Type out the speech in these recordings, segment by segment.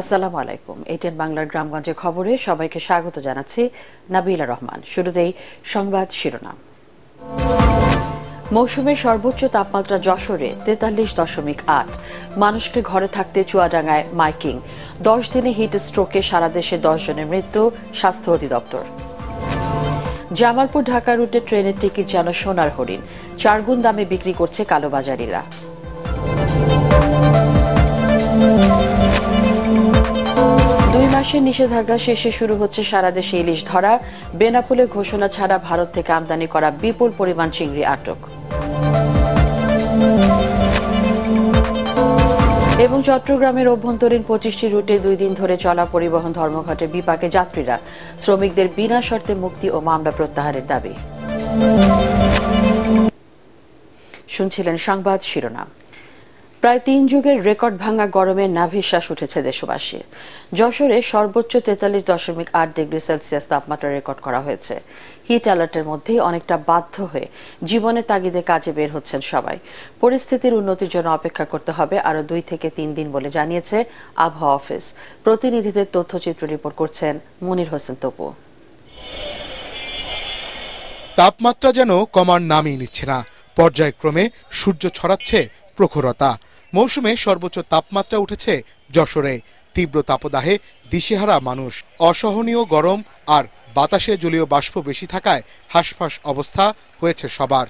আসসালামু আলাইকুম এটেন বাংলার গ্রামগঞ্জে খবরে সবাইকে স্বাগত জানাচ্ছি নাবিলা রহমান শুরুতেই সংবাদ শিরোনাম মৌসুমে সর্বোচ্চ তাপমাত্রা যশোরে তেতাল্লিশ দশমিক আট মানুষকে ঘরে থাকতে চুয়াডাঙ্গায় মাইকিং দশ দিনে হিট স্ট্রোকে সারা দেশে দশ জনের মৃত্যু স্বাস্থ্য অধিদপ্তর জামালপুর ঢাকা রুটে ট্রেনের টিকিট যেন সোনার হরিণ চারগুণ দামে বিক্রি করছে কালোবাজারিরা বাংলাদেশের নিষেধাজ্ঞা শেষে শুরু হচ্ছে সারা দেশে ইলিশ ধরা বেনাপুলে ঘোষণা ছাড়া ভারত থেকে আমদানি করা বিপুল পরিমাণ চিংড়ি আটক এবং চট্টগ্রামের অভ্যন্তরীণ পঁচিশটি রুটে দুই দিন ধরে চলা পরিবহন ধর্মঘটে বিপাকে যাত্রীরা শ্রমিকদের বিনা শর্তে মুক্তি ও মামলা প্রত্যাহারের দাবি শুনছিলেন সংবাদ শিরোনাম প্রায় তিন যুগের রেকর্ড ভাঙা গরমে নাভিশ্বাস উঠেছে দেশবাসী যশোরে সর্বোচ্চ তেতাল্লিশ দশমিক আট ডিগ্রি সেলসিয়াস তাপমাত্রা রেকর্ড করা হয়েছে হিট অ্যালার্টের মধ্যেই অনেকটা বাধ্য হয়ে জীবনে তাগিদে কাজে বের হচ্ছেন সবাই পরিস্থিতির উন্নতির জন্য অপেক্ষা করতে হবে আরও দুই থেকে তিন দিন বলে জানিয়েছে আবহাওয়া অফিস প্রতিনিধিদের তথ্যচিত্র রিপোর্ট করছেন মনির হোসেন তপু তাপমাত্রা যেন কমার নামই নিচ্ছে না পর্যায়ক্রমে সূর্য ছড়াচ্ছে প্রখরতা মৌসুমে সর্বোচ্চ তাপমাত্রা উঠেছে যশোরে তীব্র তাপদাহে দিশেহারা মানুষ অসহনীয় গরম আর বাতাসে জলীয় বাষ্প বেশি থাকায় হাঁসফাঁস অবস্থা হয়েছে সবার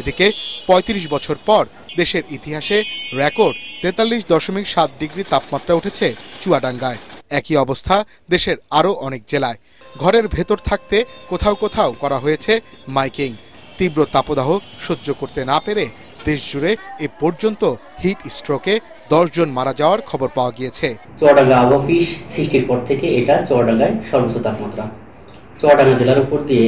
এদিকে ৩৫ বছর পর দেশের ইতিহাসে রেকর্ড তেতাল্লিশ দশমিক সাত ডিগ্রি তাপমাত্রা উঠেছে চুয়াডাঙ্গায় একই অবস্থা দেশের আরও অনেক জেলায় ঘরের ভেতর থাকতে কোথাও কোথাও করা হয়েছে মাইকিং তীব্র তাপদাহ সহ্য করতে না পেরে দেশজুড়ে এ পর্যন্ত হিট স্ট্রোকে দশজন মারা যাওয়ার খবর পাওয়া গিয়েছে চুয়াডাঙ্গা অফিস সৃষ্টির পর থেকে এটা চুয়াডাঙ্গায় সর্বোচ্চ তাপমাত্রা চুয়াডাঙ্গা জেলার উপর দিয়ে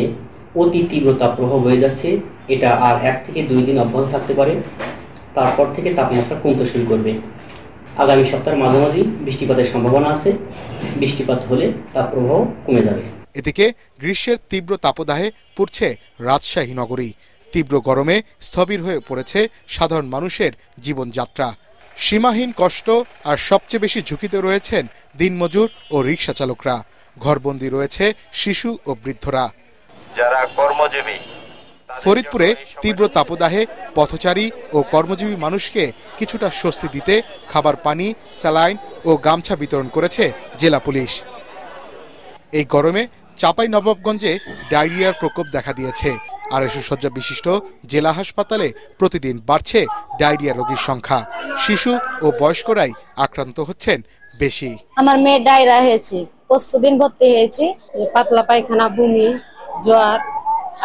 অতি তীব্র তাপপ্রবাহ বয়ে যাচ্ছে এটা আর এক থেকে দুই দিন অব্যাহত থাকতে পারে তারপর থেকে তাপমাত্রা কমতে শুরু করবে আগামী সপ্তাহের মাঝামাঝি বৃষ্টিপাতের সম্ভাবনা আছে বৃষ্টিপাত হলে তাপপ্রবাহ কমে যাবে এদিকে গ্রীষ্মের তীব্র তাপদাহে পড়ছে রাজশাহী নগরী তীব্র গরমে স্থবির হয়ে পড়েছে সাধারণ মানুষের জীবনযাত্রা সীমাহীন কষ্ট আর সবচেয়ে বেশি ঝুঁকিতে রয়েছেন দিনমজুর ও রিক্সা চালকরা ঘরবন্দি রয়েছে শিশু ও বৃদ্ধরা যারা কর্মজীবী ফরিদপুরে তীব্র তাপদাহে পথচারী ও কর্মজীবী মানুষকে কিছুটা স্বস্তি দিতে খাবার পানি স্যালাইন ও গামছা বিতরণ করেছে জেলা পুলিশ এই গরমে চাপাই নবাবগঞ্জে ডায়রিয়ার প্রকোপ দেখা দিয়েছে আড়াইশো শয্যা বিশিষ্ট জেলা হাসপাতালে প্রতিদিন বাড়ছে ডায়রিয়া রোগীর সংখ্যা শিশু ও বয়স্করাই আক্রান্ত হচ্ছেন বেশি আমার মেয়ে ডায়রিয়া হয়েছে পরশুদিন ভর্তি হয়েছে পাতলা পায়খানা বমি জ্বর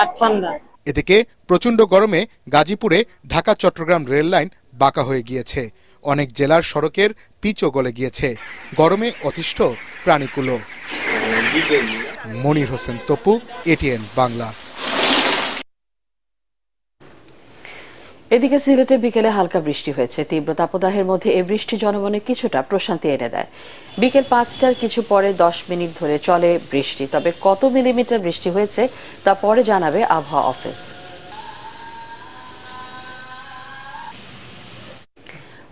আর ঠান্ডা এদিকে প্রচণ্ড গরমে গাজীপুরে ঢাকা চট্টগ্রাম রেল লাইন বাঁকা হয়ে গিয়েছে অনেক জেলার সড়কের পিচও গলে গিয়েছে গরমে অতিষ্ঠ প্রাণীকুলো মনির হোসেন তপু এটিএন বাংলা এদিকে সিলেটে বিকেলে হালকা বৃষ্টি হয়েছে তীব্র তাপদাহের মধ্যে এই বৃষ্টি জনগণে কিছুটা প্রশান্তি এনে দেয় বিকেল পাঁচটার কিছু পরে দশ মিনিট ধরে চলে বৃষ্টি তবে কত মিলিমিটার বৃষ্টি হয়েছে তা পরে জানাবে আবহাওয়া অফিস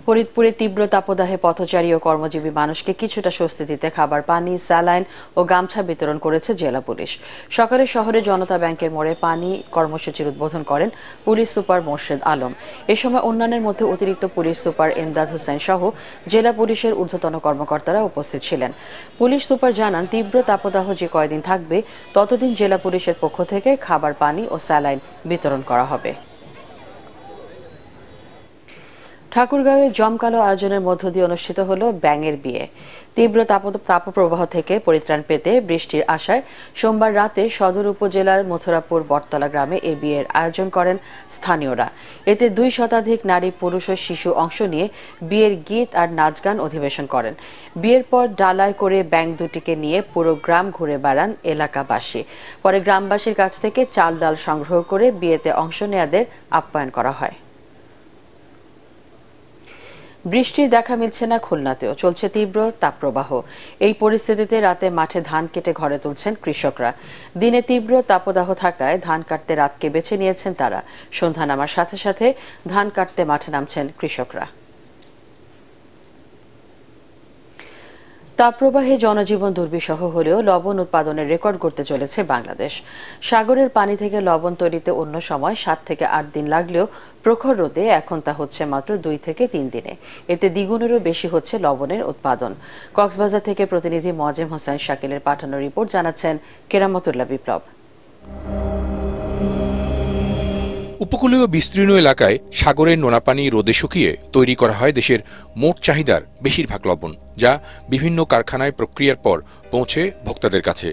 ফরিদপুরে তীব্র তাপদাহে পথচারী ও কর্মজীবী মানুষকে কিছুটা স্বস্তি দিতে খাবার পানি স্যালাইন ও গামছা বিতরণ করেছে জেলা পুলিশ সকালে শহরে জনতা ব্যাংকের মোড়ে পানি কর্মসূচির উদ্বোধন করেন পুলিশ সুপার মোর্শেদ আলম এ সময় অন্যান্যের মধ্যে অতিরিক্ত পুলিশ সুপার এমদাদ হোসেন সহ জেলা পুলিশের ঊর্ধ্বতন কর্মকর্তারা উপস্থিত ছিলেন পুলিশ সুপার জানান তীব্র তাপদাহ যে কয়দিন থাকবে ততদিন জেলা পুলিশের পক্ষ থেকে খাবার পানি ও স্যালাইন বিতরণ করা হবে ঠাকুরগাঁওয়ে জমকালো আয়োজনের মধ্য দিয়ে অনুষ্ঠিত হলো ব্যাঙের বিয়ে তীব্র তাপপ্রবাহ থেকে পরিত্রাণ পেতে বৃষ্টির আশায় সোমবার রাতে সদর উপজেলার মথুরাপুর বটতলা গ্রামে এ বিয়ের আয়োজন করেন স্থানীয়রা এতে দুই শতাধিক নারী পুরুষ ও শিশু অংশ নিয়ে বিয়ের গীত আর নাচ গান অধিবেশন করেন বিয়ের পর ডালায় করে ব্যাঙ দুটিকে নিয়ে পুরো গ্রাম ঘুরে বেড়ান এলাকাবাসী পরে গ্রামবাসীর কাছ থেকে চাল ডাল সংগ্রহ করে বিয়েতে অংশ নেয়াদের আপ্যায়ন করা হয় বৃষ্টির দেখা মিলছে না খুলনাতেও চলছে তীব্র তাপপ্রবাহ এই পরিস্থিতিতে রাতে মাঠে ধান কেটে ঘরে তুলছেন কৃষকরা দিনে তীব্র তাপদাহ থাকায় ধান কাটতে রাতকে বেছে নিয়েছেন তারা সন্ধ্যা নামার সাথে সাথে ধান কাটতে মাঠে নামছেন কৃষকরা তাপপ্রবাহে জনজীবন দুর্বিষহ হলেও লবণ উৎপাদনের রেকর্ড করতে চলেছে বাংলাদেশ সাগরের পানি থেকে লবণ তৈরিতে অন্য সময় সাত থেকে আট দিন লাগলেও প্রখর রোদে এখন তা হচ্ছে মাত্র দুই থেকে তিন দিনে এতে দ্বিগুণেরও বেশি হচ্ছে লবণের উৎপাদন কক্সবাজার থেকে প্রতিনিধি মজেম হোসেন শাকিলের পাঠানো রিপোর্ট জানাচ্ছেন কেরামতুল্লাহ বিপ্লব উপকূলীয় বিস্তীর্ণ এলাকায় সাগরের নোনাপানি রোদে শুকিয়ে তৈরি করা হয় দেশের মোট চাহিদার বেশিরভাগ লবণ যা বিভিন্ন কারখানায় প্রক্রিয়ার পর পৌঁছে ভোক্তাদের কাছে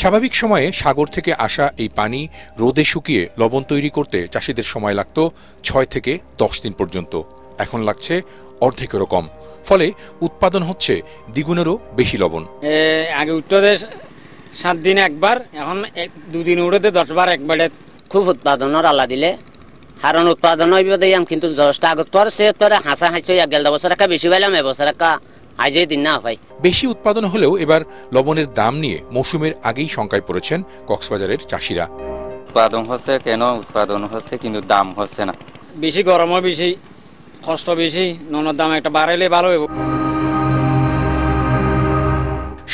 স্বাভাবিক সময়ে সাগর থেকে আসা এই পানি রোদে শুকিয়ে লবণ তৈরি করতে চাষিদের সময় লাগত ছয় থেকে দশ দিন পর্যন্ত এখন লাগছে অর্ধেকেরও কম ফলে উৎপাদন হচ্ছে দ্বিগুণেরও বেশি লবণ আগে উঠতে সাত দিন একবার এখন দুদিন উড়েতে দশ বার একবারে খুব উৎপাদনের আলা দিলে হারণ উৎপাদন হইব কিন্তু দশটা আগত তোর সে তোর হাসা হাসছে গেলটা বছর একা বেশি পাইলাম এবছর একা আজই দিন না ভাই বেশি উৎপাদন হলেও এবার লবণের দাম নিয়ে মৌসুমের আগেই শঙ্কায় পড়েছেন কক্সবাজারের চাষিরা উৎপাদন হচ্ছে কেন উৎপাদন হচ্ছে কিন্তু দাম হচ্ছে না বেশি গরমও বেশি কষ্ট বেশি ননের দাম একটা বাড়াইলে ভালো হবে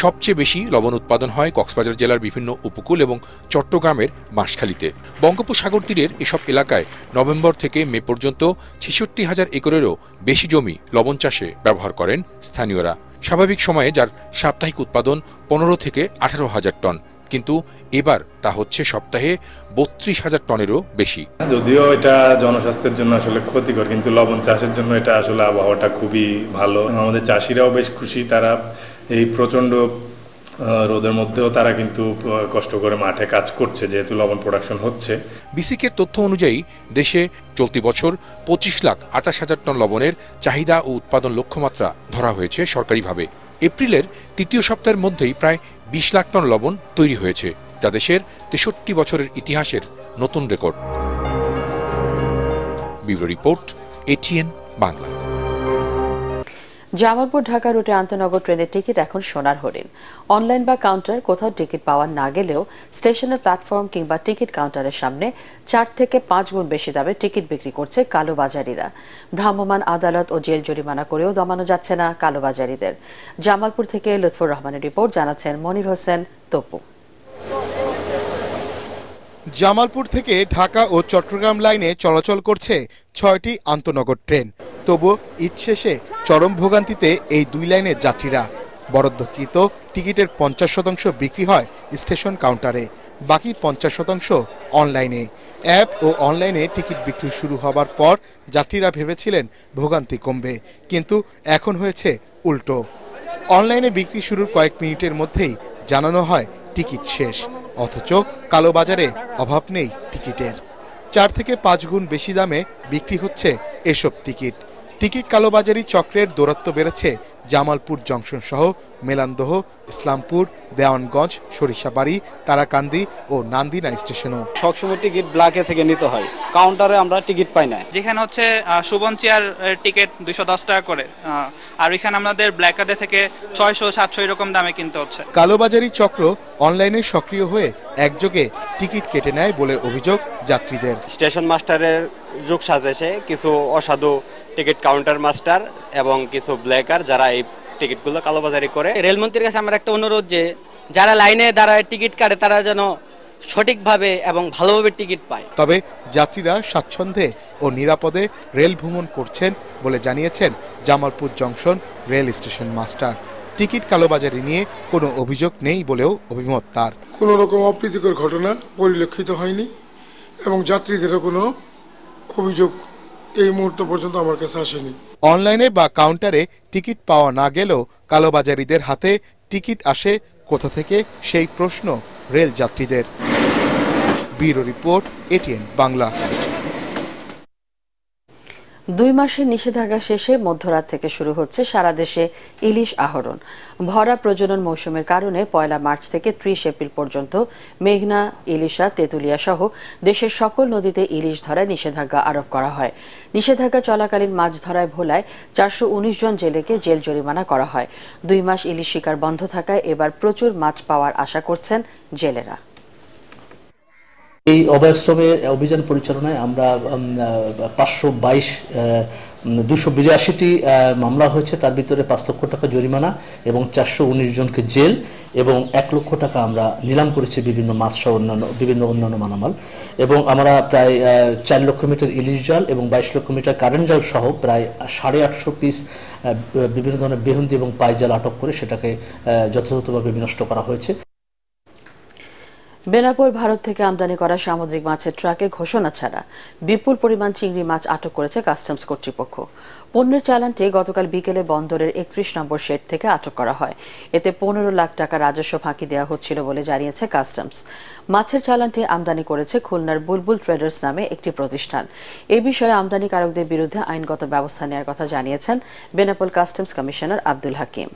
সবচেয়ে বেশি লবণ উৎপাদন হয় কক্সবাজার জেলার বিভিন্ন উপকূল এবং চট্টগ্রামের বাঁশখালীতে বঙ্গোপসাগর তীরের এসব এলাকায় নভেম্বর থেকে মে পর্যন্ত ছেষট্টি হাজার একরেরও বেশি জমি লবণ চাষে ব্যবহার করেন স্থানীয়রা স্বাভাবিক সময়ে যার সাপ্তাহিক উৎপাদন পনেরো থেকে আঠারো হাজার টন কিন্তু এবার তা হচ্ছে সপ্তাহে বত্রিশ হাজার টনেরও বেশি যদিও এটা জনস্বাস্থ্যের জন্য আসলে ক্ষতিকর কিন্তু লবণ চাষের জন্য এটা আসলে আবহাওয়াটা খুবই ভালো আমাদের চাষিরাও বেশ খুশি তারা এই প্রচণ্ড রোদের মধ্যেও তারা কিন্তু কষ্ট করে মাঠে কাজ করছে যেহেতু লবণ প্রোডাকশন হচ্ছে বিসিকের তথ্য অনুযায়ী দেশে চলতি বছর পঁচিশ লাখ আটাশ হাজার টন লবণের চাহিদা ও উৎপাদন লক্ষ্যমাত্রা ধরা হয়েছে সরকারিভাবে এপ্রিলের তৃতীয় সপ্তাহের মধ্যেই প্রায় বিশ লাখ টন লবণ তৈরি হয়েছে যা দেশের তেষট্টি বছরের ইতিহাসের নতুন record bureau report ATN Bangla Jamalpur Dhaka রুটে আন্তনগর ট্রেনের টিকিট এখন সোনার হরিণ অনলাইন বা কাউন্টার কোথাও টিকিট পাওয়া না গেলেও স্টেশনের প্ল্যাটফর্ম কিংবা টিকিট কাউন্টারের সামনে চার থেকে পাঁচ গুণ বেশি দামে টিকিট বিক্রি করছে কালোবাজারিরা ভ্রাম্যমাণ আদালত ও জেল জরিমানা করেও দমানো যাচ্ছে না কালোবাজারিদের জামালপুর থেকে লুৎফুর রহমানের রিপোর্ট জানাচ্ছেন মনির হোসেন তপু জামালপুর থেকে ঢাকা ও চট্টগ্রাম লাইনে চলাচল করছে ছয়টি আন্তনগর ট্রেন তবু ঈদ শেষে চরম ভোগান্তিতে এই দুই লাইনের যাত্রীরা বরাদ্দকৃত টিকিটের পঞ্চাশ শতাংশ বিক্রি হয় স্টেশন কাউন্টারে বাকি পঞ্চাশ শতাংশ অনলাইনে অ্যাপ ও অনলাইনে টিকিট বিক্রি শুরু হবার পর যাত্রীরা ভেবেছিলেন ভোগান্তি কমবে কিন্তু এখন হয়েছে উল্টো অনলাইনে বিক্রি শুরুর কয়েক মিনিটের মধ্যেই জানানো হয় টিকিট শেষ অথচ কালোবাজারে অভাব নেই টিকিটের চার থেকে পাঁচ গুণ বেশি দামে বিক্রি হচ্ছে এসব টিকিট টিকিট কালোবাজারি চক্রের দূরত্ব বেড়েছে জামালপুর জংশন সহ মেলান্দহ ইসলামপুর দেওয়ানগঞ্জ সরিষাবাড়ি তারাকান্দি ও নান্দিনা স্টেশনও সবসময় টিকিট ব্ল্যাকে থেকে নিতে হয় কাউন্টারে আমরা টিকিট পাই না যেখানে হচ্ছে সুবন চেয়ার টিকিট দুইশো দশ টাকা করে আর এখানে আমাদের ব্ল্যাক কার্ডে থেকে ছয়শো সাতশো এরকম দামে কিনতে হচ্ছে কালোবাজারি চক্র অনলাইনে সক্রিয় হয়ে একযোগে টিকিট কেটে নেয় বলে অভিযোগ যাত্রীদের স্টেশন মাস্টারের যোগ সাজেছে কিছু অসাধু টিকিট কাউন্টার মাস্টার এবং কিছু ব্ল্যাকার যারা এই টিকিটগুলো কালোবাজারি করে রেলমন্ত্রীর কাছে আমার একটা অনুরোধ যে যারা লাইনে দাঁড়ায় টিকিট কাটে তারা যেন সঠিকভাবে এবং ভালোভাবে টিকিট পায় তবে যাত্রীরা স্বাচ্ছন্দ্যে ও নিরাপদে রেল ভ্রমণ করছেন বলে জানিয়েছেন Jamalpur junction rail station master ticket কালোবাজারি নিয়ে কোনো অভিযোগ নেই বলেও অভিমত তার কোনো রকম অপ্রীতিকর ঘটনা পরিলক্ষিত হয়নি এবং যাত্রীদেরও কোনো অভিযোগ এই মুহূর্ত পর্যন্ত আমার কাছে আসেনি অনলাইনে বা কাউন্টারে টিকিট পাওয়া না গেলেও কালোবাজারিদের হাতে টিকিট আসে কোথা থেকে সেই প্রশ্ন রেল যাত্রীদের ব্যুরো রিপোর্ট এটিএন বাংলা দুই মাসের নিষেধাজ্ঞা শেষে মধ্যরাত থেকে শুরু হচ্ছে সারা দেশে ইলিশ আহরণ ভরা প্রজনন মৌসুমের কারণে পয়লা মার্চ থেকে ত্রিশ এপ্রিল পর্যন্ত মেঘনা ইলিশা তেঁতুলিয়া সহ দেশের সকল নদীতে ইলিশ ধরায় নিষেধাজ্ঞা আরোপ করা হয় নিষেধাজ্ঞা চলাকালীন মাছ ধরায় ভোলায় চারশো উনিশ জন জেলেকে জেল জরিমানা করা হয় দুই মাস ইলিশ শিকার বন্ধ থাকায় এবার প্রচুর মাছ পাওয়ার আশা করছেন জেলেরা এই অভয়াশ্রমে অভিযান পরিচালনায় আমরা পাঁচশো বাইশ দুশো বিরাশিটি মামলা হয়েছে তার ভিতরে পাঁচ লক্ষ টাকা জরিমানা এবং চারশো উনিশ জনকে জেল এবং এক লক্ষ টাকা আমরা নিলাম করেছি বিভিন্ন মাছ সহ অন্যান্য বিভিন্ন অন্যান্য মালামাল এবং আমরা প্রায় চার লক্ষ মিটার ইলিশ জাল এবং বাইশ লক্ষ মিটার কারেন্ট জাল সহ প্রায় সাড়ে আটশো পিস বিভিন্ন ধরনের বেহন্দি এবং পাইজাল আটক করে সেটাকে যথাযথভাবে বিনষ্ট করা হয়েছে বেনাপোল ভারত থেকে আমদানি করা সামুদ্রিক মাছের ট্রাকে ঘোষণা ছাড়া বিপুল পরিমাণ চিংড়ি মাছ আটক করেছে কাস্টমস কর্তৃপক্ষ পণ্যের চালানটি গতকাল বিকেলে বন্দরের একত্রিশ নম্বর শেড থেকে আটক করা হয় এতে পনেরো লাখ টাকা রাজস্ব ফাঁকি দেওয়া হচ্ছিল বলে জানিয়েছে কাস্টমস মাছের চালানটি আমদানি করেছে খুলনার বুলবুল ট্রেডার্স নামে একটি প্রতিষ্ঠান এ বিষয়ে আমদানিকারকদের বিরুদ্ধে আইনগত ব্যবস্থা নেওয়ার কথা জানিয়েছেন বেনাপোল কাস্টমস কমিশনার আব্দুল হাকিম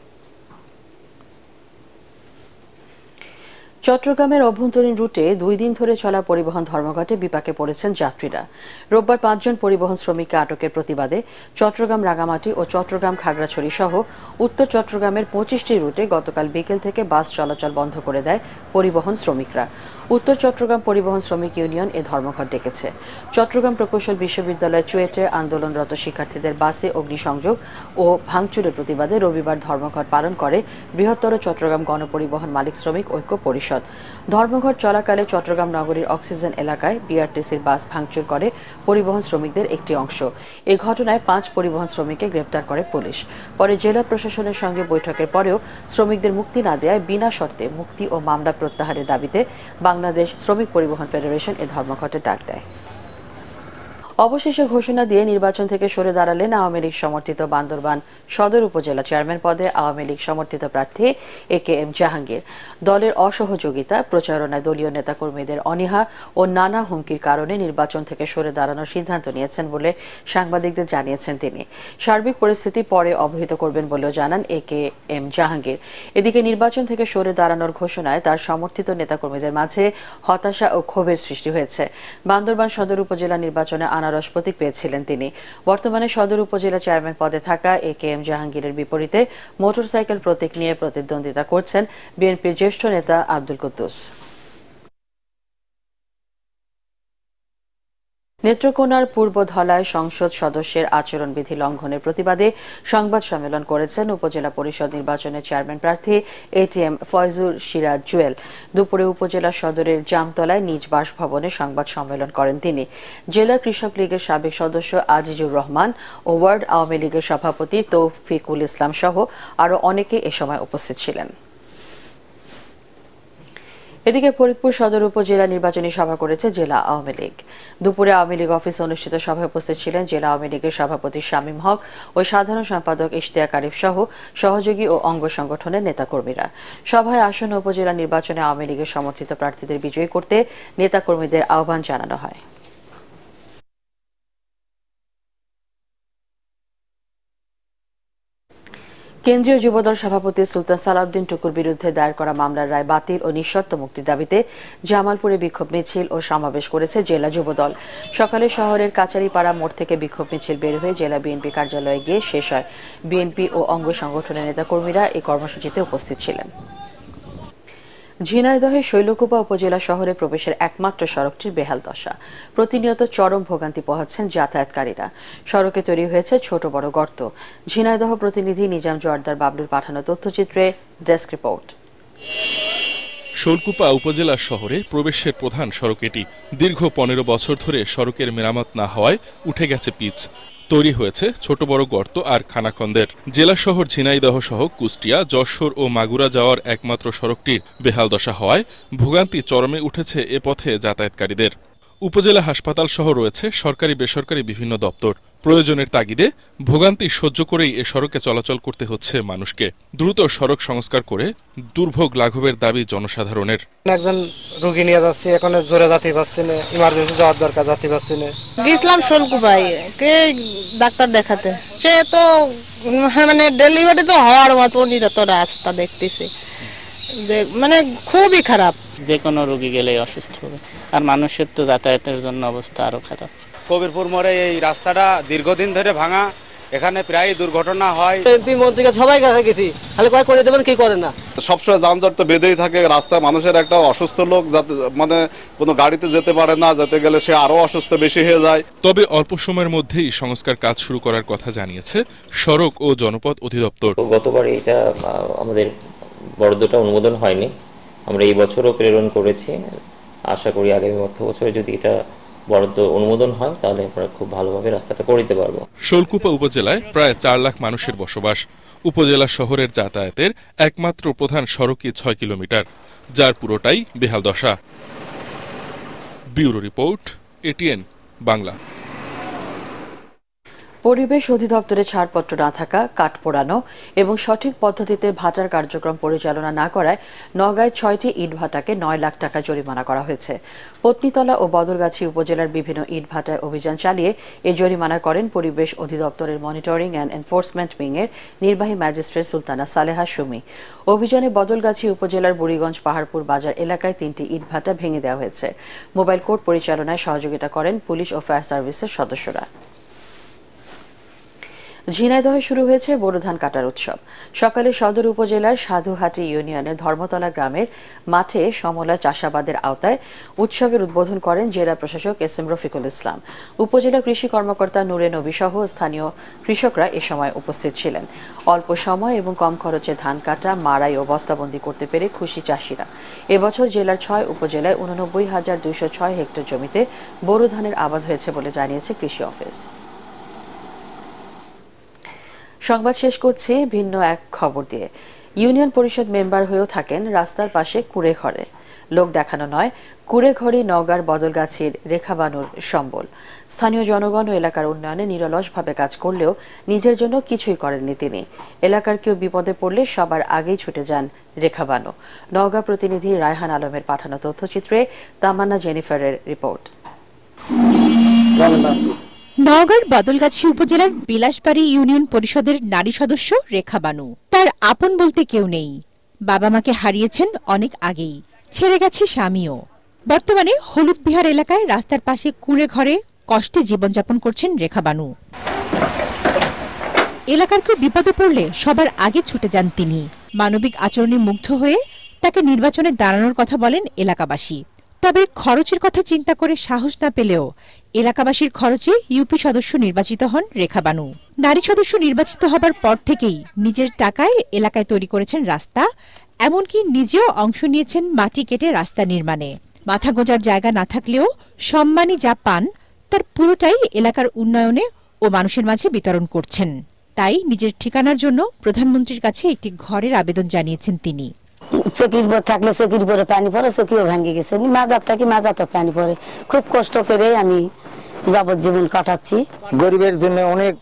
চট্টগ্রামের অভ্যন্তরীণ রুটে দুই দিন ধরে চলা পরিবহন ধর্মঘটে বিপাকে পড়েছেন যাত্রীরা রোববার পাঁচজন পরিবহন শ্রমিককে আটকের প্রতিবাদে চট্টগ্রাম রাঙামাটি ও চট্টগ্রাম খাগড়াছড়ি সহ উত্তর চট্টগ্রামের পঁচিশটি রুটে গতকাল বিকেল থেকে বাস চলাচল বন্ধ করে দেয় পরিবহন শ্রমিকরা উত্তর চট্টগ্রাম পরিবহন শ্রমিক ইউনিয়ন এ ধর্মঘট ডেকেছে চট্টগ্রাম প্রকৌশল বিশ্ববিদ্যালয়ের চুয়েটে আন্দোলনরত শিক্ষার্থীদের বাসে অগ্নিসংযোগ ও ভাঙচুরের প্রতিবাদে রবিবার ধর্মঘট পালন করে বৃহত্তর চট্টগ্রাম গণপরিবহন মালিক শ্রমিক ঐক্য পরিষদ ধর্মঘট চলাকালে চট্টগ্রাম নগরীর অক্সিজেন এলাকায় বিআরটিসির বাস ভাঙচুর করে পরিবহন শ্রমিকদের একটি অংশ এ ঘটনায় পাঁচ পরিবহন শ্রমিককে গ্রেপ্তার করে পুলিশ পরে জেলা প্রশাসনের সঙ্গে বৈঠকের পরেও শ্রমিকদের মুক্তি না দেয়ায় বিনা শর্তে মুক্তি ও মামলা প্রত্যাহারের দাবিতে বাংলা বাংলাদেশ শ্রমিক পরিবহন ফেডারেশন এ ধর্মঘটের ডাক দেয় অবশেষে ঘোষণা দিয়ে নির্বাচন থেকে সরে দাঁড়ালেন আওয়ামী লীগ সমর্থিত বান্দরবান সদর উপজেলা চেয়ারম্যান পদে আওয়ামী লীগ সমর্থিত প্রার্থী এ কে এম জাহাঙ্গীর দলের অসহযোগিতা প্রচারণায় দলীয় নেতাকর্মীদের অনীহা ও নানা হুমকির কারণে নির্বাচন থেকে সরে দাঁড়ানোর সিদ্ধান্ত নিয়েছেন বলে সাংবাদিকদের জানিয়েছেন তিনি সার্বিক পরিস্থিতি পরে অবহিত করবেন বলেও জানান এ কে এম জাহাঙ্গীর এদিকে নির্বাচন থেকে সরে দাঁড়ানোর ঘোষণায় তার সমর্থিত নেতাকর্মীদের মাঝে হতাশা ও ক্ষোভের সৃষ্টি হয়েছে বান্দরবান সদর উপজেলা নির্বাচনে আনা আনারস প্রতীক পেয়েছিলেন তিনি বর্তমানে সদর উপজেলা চেয়ারম্যান পদে থাকা এ কে এম জাহাঙ্গীরের বিপরীতে মোটরসাইকেল প্রতীক নিয়ে প্রতিদ্বন্দ্বিতা করছেন বিএনপির জ্যেষ্ঠ নেতা আব্দুল কুদ্দুস নেত্রকোনার পূর্ব ধলায় সংসদ সদস্যের আচরণবিধি লঙ্ঘনের প্রতিবাদে সংবাদ সম্মেলন করেছেন উপজেলা পরিষদ নির্বাচনের চেয়ারম্যান প্রার্থী এটিএম ফয়জুল সিরাজ জুয়েল দুপুরে উপজেলা সদরের জামতলায় নিজ বাসভবনে সংবাদ সম্মেলন করেন তিনি জেলা কৃষক লীগের সাবেক সদস্য আজিজুর রহমান ও ওয়ার্ড আওয়ামী লীগের সভাপতি তৌফিকুল ইসলাম সহ আরও অনেকে এ সময় উপস্থিত ছিলেন এদিকে ফরিদপুর সদর উপজেলা নির্বাচনী সভা করেছে জেলা আওয়ামী লীগ দুপুরে আওয়ামী লীগ অফিসে অনুষ্ঠিত সভায় উপস্থিত ছিলেন জেলা আওয়ামী লীগের সভাপতি শামীম হক ও সাধারণ সম্পাদক ইশতিয়াক আরিফ সহ সহযোগী ও অঙ্গ সংগঠনের নেতাকর্মীরা সভায় আসন্ন উপজেলা নির্বাচনে আওয়ামী লীগের সমর্থিত প্রার্থীদের বিজয়ী করতে নেতাকর্মীদের আহ্বান জানানো হয় কেন্দ্রীয় যুবদল সভাপতি সুলতান সালাউদ্দিন টুকুর বিরুদ্ধে দায়ের করা মামলার রায় বাতিল ও নিঃশর্ত মুক্তির দাবিতে জামালপুরে বিক্ষোভ মিছিল ও সমাবেশ করেছে জেলা যুবদল সকালে শহরের কাচারিপাড়া মোড় থেকে বিক্ষোভ মিছিল বের হয়ে জেলা বিএনপি কার্যালয়ে গিয়ে শেষ হয় বিএনপি ও অঙ্গ সংগঠনের নেতাকর্মীরা এই কর্মসূচিতে উপস্থিত ছিলেন ঝিনাইদহে শৈলকুপা উপজেলা শহরে প্রবেশের একমাত্র সড়কটির বেহাল দশা প্রতিনিয়ত চরম ভোগান্তি পোহাচ্ছেন যাতায়াতকারীরা সড়কে তৈরি হয়েছে ছোট বড় গর্ত ঝিনাইদহ প্রতিনিধি নিজাম জোয়ারদার বাবলুর পাঠানো তথ্যচিত্রে ডেস্ক রিপোর্ট শৈলকুপা উপজেলা শহরে প্রবেশের প্রধান সড়ক এটি দীর্ঘ পনেরো বছর ধরে সড়কের মেরামত না হওয়ায় উঠে গেছে পিচ তৈরি হয়েছে ছোট বড় গর্ত আর খানাখন্দের জেলা শহর ঝিনাইদহ সহ কুষ্টিয়া যশোর ও মাগুরা যাওয়ার একমাত্র সড়কটির বেহাল দশা হওয়ায় ভোগান্তি চরমে উঠেছে এ পথে যাতায়াতকারীদের উপজেলা হাসপাতাল সহ রয়েছে সরকারি বেসরকারি বিভিন্ন দপ্তর প্রয়োজনের তাগিদে ভোগান্তি সহ্য করেই এ সড়কে চলাচল করতে হচ্ছে মানুষকে দ্রুত সড়ক সংস্কার করে দুর্ভোগ লাঘবের দাবি জনসাধারণের একজন রোগী নিয়ে যাচ্ছি এখন জোরে যাতে পারছি না ইমার্জেন্সি যাওয়ার দরকার যাতে পারছি না গেছিলাম শোলকুপাই কে ডাক্তার দেখাতে সে তো মানে ডেলিভারি তো হওয়ার মতো তো রাস্তা দেখতেছে যে মানে খুবই খারাপ যে কোনো রোগী গেলে অসুস্থ হবে আর মানুষের তো যাতায়াতের জন্য অবস্থা আরো খারাপ কবিরপুর মোড়ে এই রাস্তাটা দীর্ঘদিন ধরে ভাঙা এখানে প্রায় দুর্ঘটনা হয় এমপি মন্ত্রীকে সবাই কাছে গেছি খালি কয় করে দেবেন কি করে না সবসময় যানজট তো বেঁধেই থাকে রাস্তায় মানুষের একটা অসুস্থ লোক যাতে মানে কোনো গাড়িতে যেতে পারে না যেতে গেলে সে আরও অসুস্থ বেশি হয়ে যায় তবে অল্প সময়ের মধ্যেই সংস্কার কাজ শুরু করার কথা জানিয়েছে সড়ক ও জনপথ অধিদপ্তর গতবার এটা আমাদের বরাদ্দটা অনুমোদন হয়নি আমরা এই বছরও প্রেরণ করেছি আশা করি আগামী অর্থ বছরে যদি এটা বরাদ্দ অনুমোদন হয় তাহলে আমরা খুব ভালোভাবে রাস্তাটা করে দিতে পারবো শোলকুপা উপজেলায় প্রায় চার লাখ মানুষের বসবাস উপজেলা শহরের যাতায়াতের একমাত্র প্রধান সড়কই ছয় কিলোমিটার যার পুরোটাই বেহাল দশা ব্যুরো রিপোর্ট এটিএন বাংলা পরিবেশ অধিদপ্তরে ছাড়পত্র না থাকা কাঠ পোড়ানো এবং সঠিক পদ্ধতিতে ভাটার কার্যক্রম পরিচালনা না করায় নগায় ছয়টি ইট ভাটাকে নয় লাখ টাকা জরিমানা করা হয়েছে পত্নীতলা ও বদলগাছি উপজেলার বিভিন্ন ইট ভাটায় অভিযান চালিয়ে এ জরিমানা করেন পরিবেশ অধিদপ্তরের মনিটরিং অ্যান্ড এনফোর্সমেন্ট এর নির্বাহী ম্যাজিস্ট্রেট সুলতানা সালেহা সুমি অভিযানে বদলগাছি উপজেলার বুড়িগঞ্জ পাহাড়পুর বাজার এলাকায় তিনটি ইট ভাটা ভেঙে দেওয়া হয়েছে মোবাইল কোর্ট পরিচালনায় সহযোগিতা করেন পুলিশ ও ফায়ার সার্ভিসের সদস্যরা ঝিনাইদহে শুরু হয়েছে বোরো ধান কাটার উৎসব সকালে সদর উপজেলার সাধুহাটি ইউনিয়নের ধর্মতলা গ্রামের মাঠে সমলা চাষাবাদের আওতায় উৎসবের উদ্বোধন করেন জেলা প্রশাসক এস এম রফিকুল ইসলাম উপজেলা কৃষি কর্মকর্তা নুরে নবী সহ স্থানীয় কৃষকরা এ সময় উপস্থিত ছিলেন অল্প সময় এবং কম খরচে ধান কাটা মারাই ও বস্তাবন্দি করতে পেরে খুশি চাষিরা এবছর জেলার ছয় উপজেলায় উননব্বই হাজার দুইশো ছয় হেক্টর জমিতে বোরো ধানের আবাদ হয়েছে বলে জানিয়েছে কৃষি অফিস সংবাদ শেষ করছি ভিন্ন এক খবর দিয়ে ইউনিয়ন পরিষদ মেম্বার হয়েও থাকেন রাস্তার পাশে কুড়ে ঘরে লোক দেখানো নয় কুড়ে ঘরে নওগাঁর বদলগাছির রেখাবানুর সম্বল স্থানীয় জনগণ ও এলাকার উন্নয়নে নিরলসভাবে কাজ করলেও নিজের জন্য কিছুই করেননি তিনি এলাকার কেউ বিপদে পড়লে সবার আগেই ছুটে যান রেখাবানু নওগাঁ প্রতিনিধি রায়হান আলমের পাঠানো তথ্যচিত্রে তামান্না জেনিফারের রিপোর্ট নওগাঁর বদলগাছি উপজেলার বিলাসবাড়ি ইউনিয়ন পরিষদের নারী সদস্য রেখা বানু তার আপন বলতে কেউ নেই বাবা মাকে হারিয়েছেন অনেক আগেই ছেড়ে গেছে স্বামীও বর্তমানে হলুদ বিহার এলাকায় রাস্তার পাশে কুড়ে ঘরে কষ্টে জীবনযাপন করছেন রেখা বানু এলাকার কেউ বিপদে পড়লে সবার আগে ছুটে যান তিনি মানবিক আচরণে মুগ্ধ হয়ে তাকে নির্বাচনে দাঁড়ানোর কথা বলেন এলাকাবাসী তবে খরচের কথা চিন্তা করে সাহস না পেলেও এলাকাবাসীর খরচে ইউপি সদস্য নির্বাচিত হন রেখা বানু নারী সদস্য নির্বাচিত হবার পর থেকেই নিজের টাকায় এলাকায় তৈরি করেছেন রাস্তা এমনকি নিজেও অংশ নিয়েছেন মাটি কেটে রাস্তা নির্মাণে মাথা গোজার জায়গা না থাকলেও সম্মানী যা পান তার পুরোটাই এলাকার উন্নয়নে ও মানুষের মাঝে বিতরণ করছেন তাই নিজের ঠিকানার জন্য প্রধানমন্ত্রীর কাছে একটি ঘরের আবেদন জানিয়েছেন তিনি চকির পর থাকলে চকির পরে পানি পরে চকিও ভাঙ্গি গেছে মাজার থাকি মাজারটা পানি পরে খুব কষ্ট করে আমি যাবজ্জীবন কাটাচ্ছি গরিবের জন্য অনেক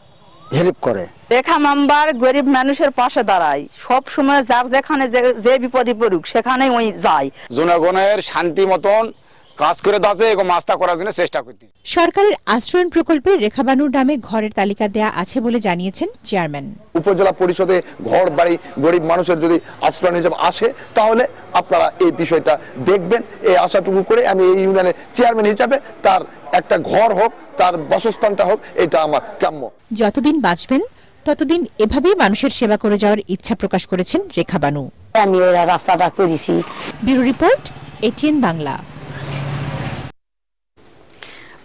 হেল্প করে দেখা মাম্বার গরিব মানুষের পাশে দাঁড়ায় সব সময় যার যেখানে যে বিপদে পড়ুক সেখানে ওই যায় জনগণের শান্তি মতন কাজ করে দাসে এরকম আস্থা করার জন্য চেষ্টা করতেছি সরকারের আশ্রয়ন প্রকল্পে রেখাবানুর নামে ঘরের তালিকা দেয়া আছে বলে জানিয়েছেন চেয়ারম্যান উপজেলা পরিষদে ঘর বাড়ি গরিব মানুষের যদি আশ্রয় হিসেবে আসে তাহলে আপনারা এই বিষয়টা দেখবেন এই আশাটুকু করে আমি এই ইউনিয়নের চেয়ারম্যান হিসাবে তার একটা ঘর হোক তার বাসস্থানটা হোক এটা আমার কাম্য যতদিন বাঁচবেন ততদিন এভাবেই মানুষের সেবা করে যাওয়ার ইচ্ছা প্রকাশ করেছেন রেখাবানু আমি রাস্তাটা করেছি ব্যুরো রিপোর্ট এটিএন বাংলা